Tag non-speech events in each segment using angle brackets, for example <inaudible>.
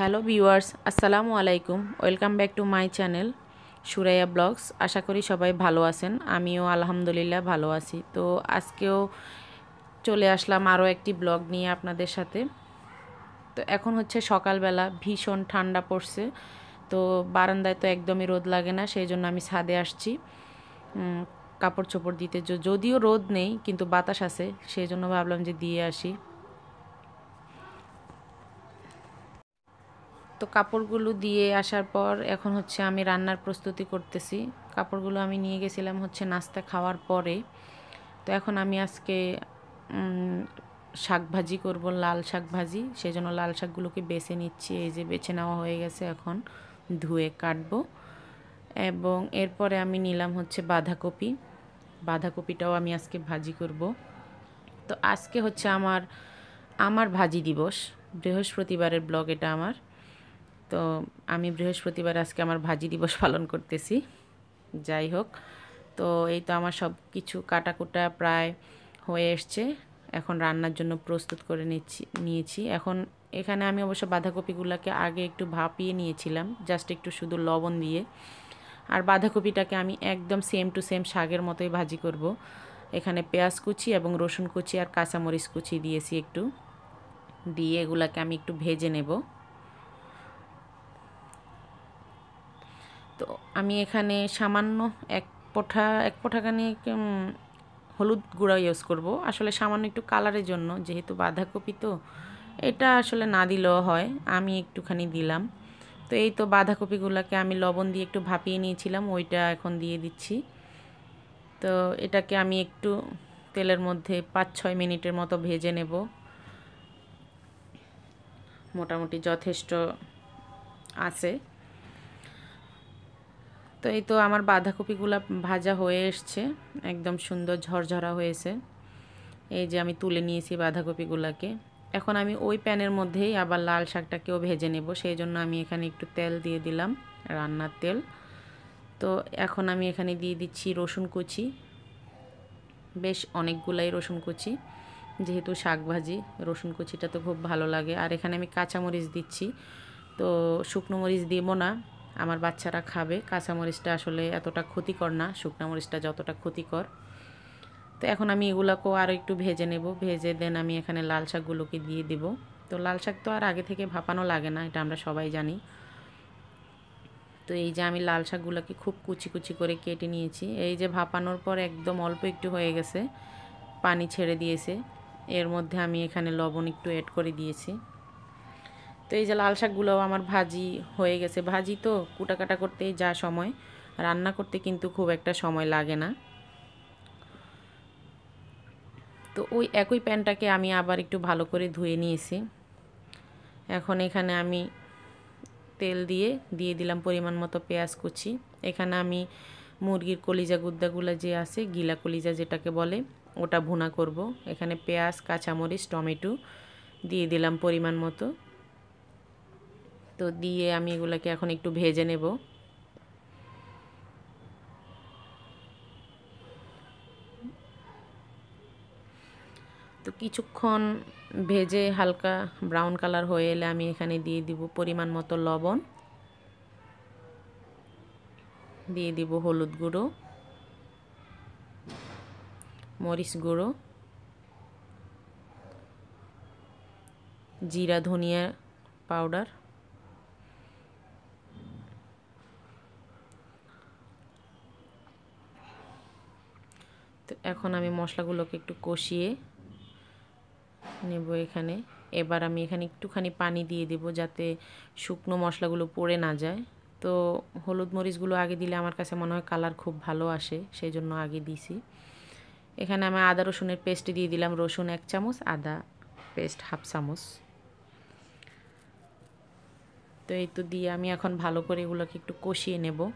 Hello viewers আসসালামু আলাইকুম welcome back to my channel Suraiya blogs আশা করি সবাই ভালো আছেন আমিও আলহামদুলিল্লাহ ভালো আছি তো আজকেও চলে আসলাম আরও একটি ব্লগ নিয়ে আপনাদের সাথে তো এখন হচ্ছে সকালবেলা ভীষণ ঠান্ডা পড়ছে তো বারান্দায় তো একদমই রোদ লাগে না সেই জন্য আমি ছাদে আসছি কাপড় চোপড় দিতে যদিও রোদ নেই কিন্তু বাতাস আছে সেই জন্য ভাবলাম যে দিয়ে আসি তো কাপড়গুলো দিয়ে আসার পর এখন হচ্ছে আমি রান্নার প্রস্তুতি করতেছি কাপড়গুলো আমি নিয়ে গেছিলাম হচ্ছে নাস্তা খাওয়ার পরে তো এখন আমি আজকে শাক ভাজি করব লাল শাক ভাজি সেই জন্য লাল শাকগুলোকে বেছে নিচ্ছি এই যে বেছে নেওয়া হয়ে গেছে এখন ধুয়ে কাটব এবং এরপরে আমি নিলাম হচ্ছে বাঁধাকপি বাঁধাকপিটাও আমি আজকে ভাজি করব তো আজকে হচ্ছে আমার আমার ভাজি দিবস বৃহস্পতিবারের ব্লগ এটা আমার তো আমি বৃহস্পতিবার আজকে আমার ভাজি দিবস <laughs> পালন করতেছি যাই হোক তো এই তো আমার সব কিছু কাটাকুটা প্রায় হয়ে এসছে এখন রান্নার জন্য প্রস্তুত করে নিচ্ছি নিয়েছি এখন এখানে আমি অবশ্য বাঁধাকপিগুলোকে আগে একটু ভাপিয়ে নিয়েছিলাম জাস্ট একটু শুধু লবণ দিয়ে আর বাঁধাকপিটাকে আমি একদম সেম টু সেম শাকের মতোই ভাজি করব। এখানে পেঁয়াজ কুচি এবং রসুন কুচি আর কাঁচামরিচ কুচি দিয়েছি একটু দিয়ে এগুলাকে আমি একটু ভেজে নেবো তো আমি এখানে সামান্য এক পোঠা এক পোঠাখানি হলুদ গুঁড়া ইউজ করব আসলে সামান্য একটু কালারের জন্য যেহেতু বাঁধাকপি তো এটা আসলে না দিলেও হয় আমি একটুখানি দিলাম তো এই তো বাঁধাকপিগুলোকে আমি লবণ দিয়ে একটু ভাপিয়ে নিয়েছিলাম ওইটা এখন দিয়ে দিচ্ছি তো এটাকে আমি একটু তেলের মধ্যে পাঁচ ছয় মিনিটের মতো ভেজে নেব মোটামুটি যথেষ্ট আছে তো এই তো আমার বাঁধাকপিগুলো ভাজা হয়ে এসছে একদম সুন্দর ঝরঝরা হয়েছে এই যে আমি তুলে নিয়েছি বাঁধাকপিগুলোকে এখন আমি ওই প্যানের মধ্যেই আবার লাল শাকটাকেও ভেজে নেব সেই জন্য আমি এখানে একটু তেল দিয়ে দিলাম রান্নার তেল তো এখন আমি এখানে দিয়ে দিচ্ছি রসুন কুচি বেশ অনেকগুলাই রসুন কুচি যেহেতু শাক ভাজি রসুন কুচিটা তো খুব ভালো লাগে আর এখানে আমি কাঁচামরিচ দিচ্ছি তো শুকনো মরিচ দিব না আমার বাচ্চারা খাবে কাঁচামরিচটা আসলে এতটা ক্ষতিকর না শুকনো মরিচটা যতটা ক্ষতিকর তো এখন আমি এগুলোকেও আরও একটু ভেজে নেব ভেজে দেন আমি এখানে লাল শাকগুলোকে দিয়ে দিব তো লাল শাক তো আর আগে থেকে ভাপানো লাগে না এটা আমরা সবাই জানি তো এই যে আমি লাল শাকগুলোকে খুব কুচি কুচি করে কেটে নিয়েছি এই যে ভাপানোর পর একদম অল্প একটু হয়ে গেছে পানি ছেড়ে দিয়েছে এর মধ্যে আমি এখানে লবণ একটু অ্যাড করে দিয়েছি তো এই যে লাল শাকগুলো আমার ভাজি হয়ে গেছে ভাজি তো কুটাকাটা করতেই যা সময় রান্না করতে কিন্তু খুব একটা সময় লাগে না তো ওই একই প্যানটাকে আমি আবার একটু ভালো করে ধুয়ে নিয়েছি এখন এখানে আমি তেল দিয়ে দিয়ে দিলাম পরিমাণ মতো পেঁয়াজ কুচি এখানে আমি মুরগির কলিজা গুদ্দাগুলো যে আছে গিলা কলিজা যেটাকে বলে ওটা ভুনা করব এখানে পেঁয়াজ কাঁচামরিচ টমেটো দিয়ে দিলাম পরিমাণ মতো তো দিয়ে আমি এগুলোকে এখন একটু ভেজে নেব তো কিছুক্ষণ ভেজে হালকা ব্রাউন কালার হয়ে এলে আমি এখানে দিয়ে দিব পরিমাণ মতো লবণ দিয়ে দিব হলুদ গুঁড়ো মরিচ গুঁড়ো জিরা ধনিয়া পাউডার এখন আমি মশলাগুলোকে একটু কষিয়ে নেব এখানে এবার আমি এখানে একটুখানি পানি দিয়ে দেব যাতে শুকনো মশলাগুলো পড়ে না যায় তো হলুদ মরিচগুলো আগে দিলে আমার কাছে মনে হয় কালার খুব ভালো আসে সেই জন্য আগে দিছি এখানে আমি আদা রসুনের পেস্ট দিয়ে দিলাম রসুন এক চামচ আদা পেস্ট হাফ চামচ তো এই তো দিয়ে আমি এখন ভালো করে এগুলোকে একটু কষিয়ে নেবো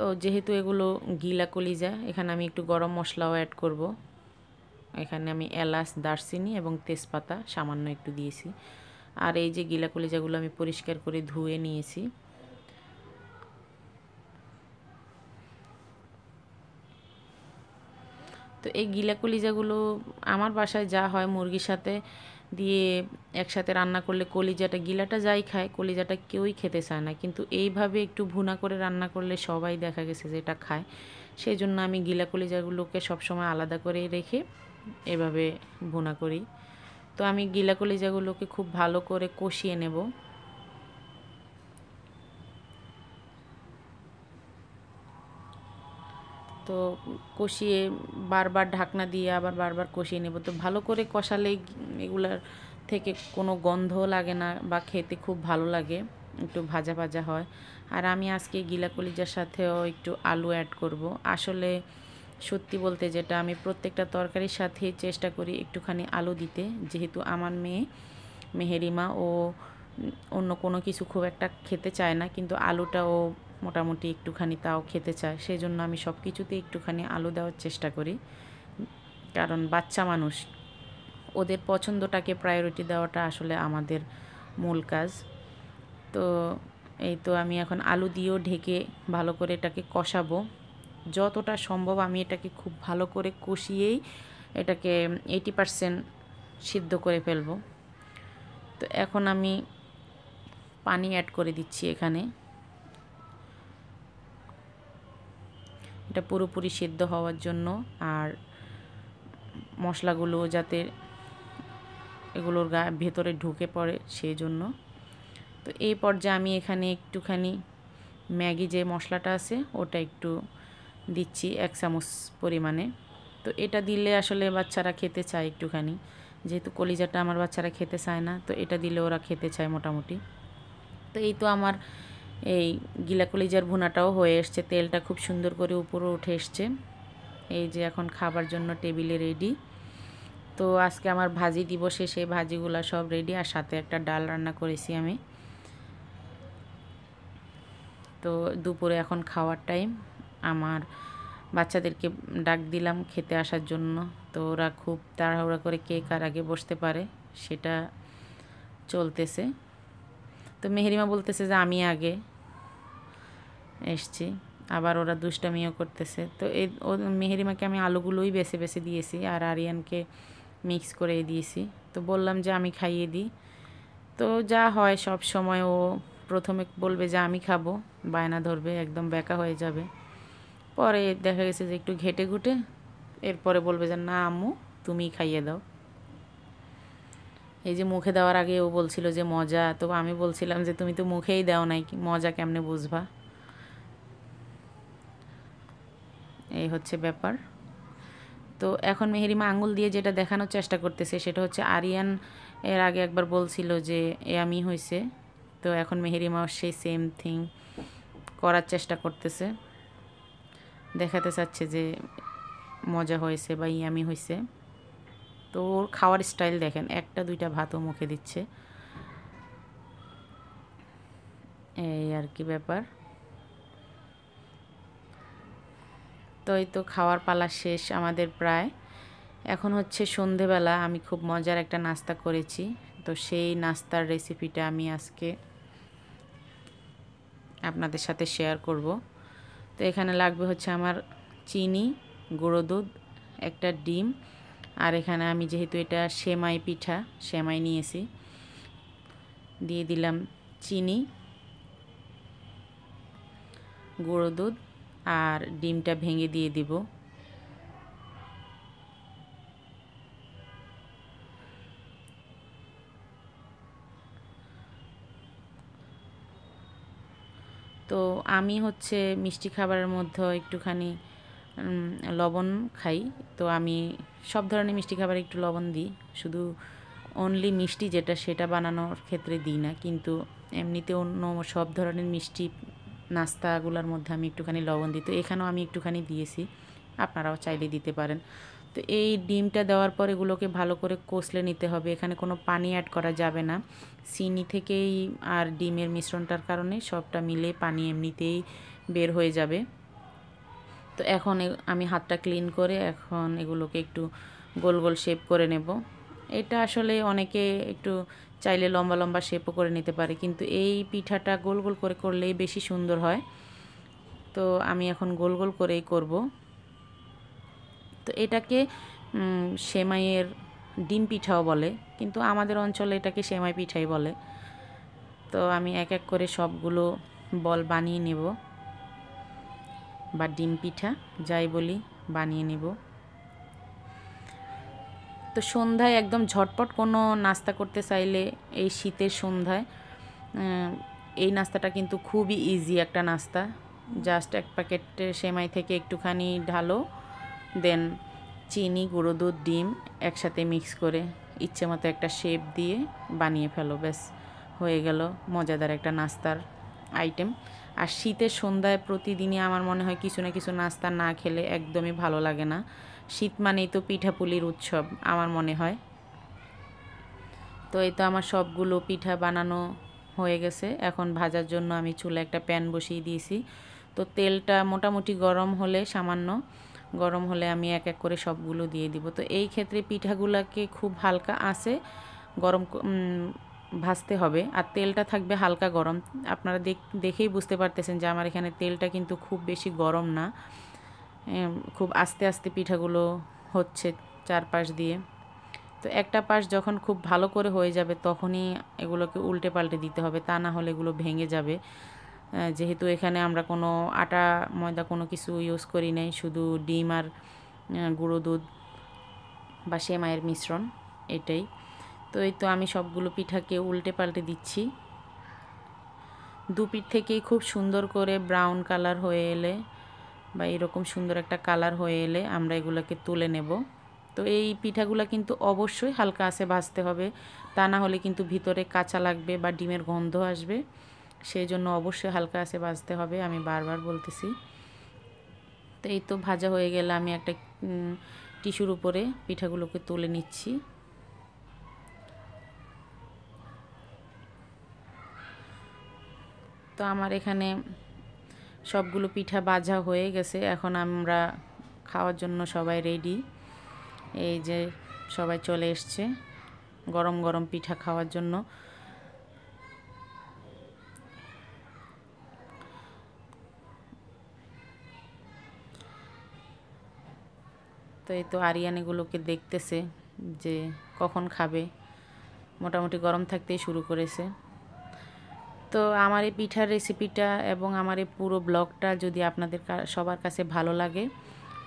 তো যেহেতু এগুলো গিলা কলিজা এখানে আমি একটু গরম মশলাও অ্যাড করব এখানে আমি এলাচ দারচিনি এবং তেজপাতা সামান্য একটু দিয়েছি আর এই যে গিলা কলিজাগুলো আমি পরিষ্কার করে ধুয়ে নিয়েছি তো এই গিলা কলিজাগুলো আমার বাসায় যা হয় মুরগির সাথে দিয়ে একসাথে রান্না করলে কলিজাটা গিলাটা যাই খায় কলিজাটা কেউই খেতে চায় না কিন্তু এইভাবে একটু ভুনা করে রান্না করলে সবাই দেখা গেছে যেটা খায় সেই জন্য আমি গিলা কলিজাগুলোকে সবসময় আলাদা করে রেখে এভাবে ভুনা করি তো আমি গিলা কলিজাগুলোকে খুব ভালো করে কষিয়ে নেব তো কষিয়ে বারবার ঢাকনা দিয়ে আবার বারবার কষিয়ে নেব তো ভালো করে কষালে এগুলার থেকে কোনো গন্ধ লাগে না বা খেতে খুব ভালো লাগে একটু ভাজা ভাজা হয় আর আমি আজকে গিলা কলিজার সাথেও একটু আলু অ্যাড করব আসলে সত্যি বলতে যেটা আমি প্রত্যেকটা তরকারির সাথে চেষ্টা করি একটুখানি আলু দিতে যেহেতু আমার মেয়ে মেহেরিমা ও অন্য কোনো কিছু খুব একটা খেতে চায় না কিন্তু আলুটা ও মোটামুটি একটুখানি তাও খেতে চায় সেই জন্য আমি সব কিছুতে একটুখানি আলু দেওয়ার চেষ্টা করি কারণ বাচ্চা মানুষ ওদের পছন্দটাকে প্রায়োরিটি দেওয়াটা আসলে আমাদের মূল কাজ তো এই তো আমি এখন আলু দিয়েও ঢেকে ভালো করে এটাকে কষাবো যতটা সম্ভব আমি এটাকে খুব ভালো করে কষিয়েই এটাকে এইটি পারসেন্ট সিদ্ধ করে ফেলবো তো এখন আমি পানি অ্যাড করে দিচ্ছি এখানে এটা পুরোপুরি সিদ্ধ হওয়ার জন্য আর মশলাগুলো যাতে এগুলোর গা ভেতরে ঢুকে পড়ে সেই জন্য তো এই পর্যায়ে আমি এখানে একটুখানি ম্যাগি যে মশলাটা আছে ওটা একটু দিচ্ছি এক চামচ পরিমাণে তো এটা দিলে আসলে বাচ্চারা খেতে চায় একটুখানি যেহেতু কলিজাটা আমার বাচ্চারা খেতে চায় না তো এটা দিলে ওরা খেতে চায় মোটামুটি তো এই তো আমার এই গিলাকলিজার ভুনাটাও হয়ে এসছে তেলটা খুব সুন্দর করে উপরে উঠে এসছে এই যে এখন খাবার জন্য টেবিলে রেডি তো আজকে আমার ভাজি দিবসে সেই ভাজিগুলা সব রেডি আর সাথে একটা ডাল রান্না করেছি আমি তো দুপুরে এখন খাওয়ার টাইম আমার বাচ্চাদেরকে ডাক দিলাম খেতে আসার জন্য তো ওরা খুব তাড়াহুড়া করে কে কার আগে বসতে পারে সেটা চলতেছে তো মেহেরিমা বলতেছে যে আমি আগে এসছি আবার ওরা দুষ্টামিও করতেছে তো এই ও মেহেরিমাকে আমি আলুগুলোই বেছে বেছে দিয়েছি আর আরিয়ানকে মিক্স করে দিয়েছি তো বললাম যে আমি খাইয়ে দিই তো যা হয় সব সময় ও প্রথমে বলবে যে আমি খাবো বায়না ধরবে একদম বেকা হয়ে যাবে পরে দেখা গেছে যে একটু ঘেটে ঘুটে এরপরে বলবে যে না আম্মু তুমি খাইয়ে দাও এই যে মুখে দেওয়ার আগে ও বলছিল যে মজা তো আমি বলছিলাম যে তুমি তো মুখেই দাও নাই মজা কেমনে বুঝবা এই হচ্ছে ব্যাপার তো এখন মেহেরিমা আঙুল দিয়ে যেটা দেখানোর চেষ্টা করতেছে সেটা হচ্ছে আরিয়ান এর আগে একবার বলছিল যে এ আমি হয়েছে তো এখন মেহেরিমা সেই সেম থিং করার চেষ্টা করতেছে দেখাতে চাচ্ছে যে মজা হয়েছে বা ইয়ামি হয়েছে তো ওর খাওয়ার স্টাইল দেখেন একটা দুইটা ভাতও মুখে দিচ্ছে এই আর কি ব্যাপার তো এই তো খাওয়ার পালা শেষ আমাদের প্রায় এখন হচ্ছে সন্ধেবেলা আমি খুব মজার একটা নাস্তা করেছি তো সেই নাস্তার রেসিপিটা আমি আজকে আপনাদের সাথে শেয়ার করব তো এখানে লাগবে হচ্ছে আমার চিনি গুঁড়ো দুধ একটা ডিম আর এখানে আমি যেহেতু এটা সেমাই পিঠা সেমাই নিয়েছি দিয়ে দিলাম চিনি গুঁড়ো দুধ আর ডিমটা ভেঙে দিয়ে দিব তো আমি হচ্ছে মিষ্টি খাবারের মধ্যে একটুখানি লবণ খাই তো আমি সব ধরনের মিষ্টি খাবার একটু লবণ দিই শুধু অনলি মিষ্টি যেটা সেটা বানানোর ক্ষেত্রে দিই না কিন্তু এমনিতে অন্য সব ধরনের মিষ্টি নাস্তাগুলোর মধ্যে আমি একটুখানি লবণ দিই তো এখানেও আমি একটুখানি দিয়েছি আপনারাও চাইলে দিতে পারেন তো এই ডিমটা দেওয়ার পর এগুলোকে ভালো করে কষলে নিতে হবে এখানে কোনো পানি অ্যাড করা যাবে না চিনি থেকেই আর ডিমের মিশ্রণটার কারণে সবটা মিলে পানি এমনিতেই বের হয়ে যাবে তো এখন আমি হাতটা ক্লিন করে এখন এগুলোকে একটু গোল গোল শেপ করে নেব এটা আসলে অনেকে একটু চাইলে লম্বা লম্বা শেপও করে নিতে পারে কিন্তু এই পিঠাটা গোল গোল করে করলেই বেশি সুন্দর হয় তো আমি এখন গোল গোল করেই করব তো এটাকে সেমাইয়ের ডিম পিঠাও বলে কিন্তু আমাদের অঞ্চলে এটাকে সেমাই পিঠাই বলে তো আমি এক এক করে সবগুলো বল বানিয়ে নেব বা ডিম পিঠা যাই বলি বানিয়ে নেব তো সন্ধ্যায় একদম ঝটপট কোনো নাস্তা করতে চাইলে এই শীতের সন্ধ্যায় এই নাস্তাটা কিন্তু খুবই ইজি একটা নাস্তা জাস্ট এক প্যাকেট সেমাই থেকে একটুখানি ঢালো দেন চিনি গুঁড়ো দুধ ডিম একসাথে মিক্স করে ইচ্ছে মতো একটা শেপ দিয়ে বানিয়ে ফেলো ব্যাস হয়ে গেল মজাদার একটা নাস্তার আইটেম আর শীতের সন্ধ্যায় প্রতিদিনই আমার মনে হয় কিছু না কিছু নাস্তা না খেলে একদমই ভালো লাগে না শীত মানেই তো পিঠাপুলির উৎসব আমার মনে হয় তো এই তো আমার সবগুলো পিঠা বানানো হয়ে গেছে এখন ভাজার জন্য আমি চুলে একটা প্যান বসিয়ে দিয়েছি তো তেলটা মোটামুটি গরম হলে সামান্য গরম হলে আমি এক এক করে সবগুলো দিয়ে দিব তো এই ক্ষেত্রে পিঠাগুলোকে খুব হালকা আছে গরম ভাজতে হবে আর তেলটা থাকবে হালকা গরম আপনারা দেখেই বুঝতে পারতেছেন যে আমার এখানে তেলটা কিন্তু খুব বেশি গরম না খুব আস্তে আস্তে পিঠাগুলো হচ্ছে চারপাশ দিয়ে তো একটা পাশ যখন খুব ভালো করে হয়ে যাবে তখনই এগুলোকে উল্টে পাল্টে দিতে হবে তা না হলে এগুলো ভেঙে যাবে যেহেতু এখানে আমরা কোনো আটা ময়দা কোনো কিছু ইউজ করি নাই শুধু ডিম আর গুঁড়ো দুধ বা সেমাইয়ের মিশ্রণ এটাই তো এই তো আমি সবগুলো পিঠাকে উল্টে পাল্টে দিচ্ছি দুপিঠ থেকেই খুব সুন্দর করে ব্রাউন কালার হয়ে এলে বা এরকম সুন্দর একটা কালার হয়ে এলে আমরা এগুলোকে তুলে নেব তো এই পিঠাগুলো কিন্তু অবশ্যই হালকা আসে ভাজতে হবে তা না হলে কিন্তু ভিতরে কাঁচা লাগবে বা ডিমের গন্ধ আসবে সেই জন্য অবশ্যই হালকা আসে ভাজতে হবে আমি বারবার বলতেছি তো এই তো ভাজা হয়ে গেলে আমি একটা টিস্যুর উপরে পিঠাগুলোকে তুলে নিচ্ছি তো আমার এখানে সবগুলো পিঠা বাজা হয়ে গেছে এখন আমরা খাওয়ার জন্য সবাই রেডি এই যে সবাই চলে এসছে গরম গরম পিঠা খাওয়ার জন্য তো এই তো আরিয়ানিগুলোকে দেখতেছে যে কখন খাবে মোটামুটি গরম থাকতেই শুরু করেছে তো আমার এই পিঠার রেসিপিটা এবং আমার এই পুরো ব্লগটা যদি আপনাদের সবার কাছে ভালো লাগে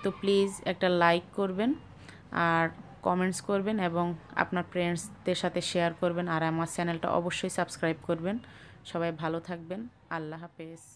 তো প্লিজ একটা লাইক করবেন আর কমেন্টস করবেন এবং আপনার ফ্রেন্ডসদের সাথে শেয়ার করবেন আর আমার চ্যানেলটা অবশ্যই সাবস্ক্রাইব করবেন সবাই ভালো থাকবেন আল্লাহ হাফেজ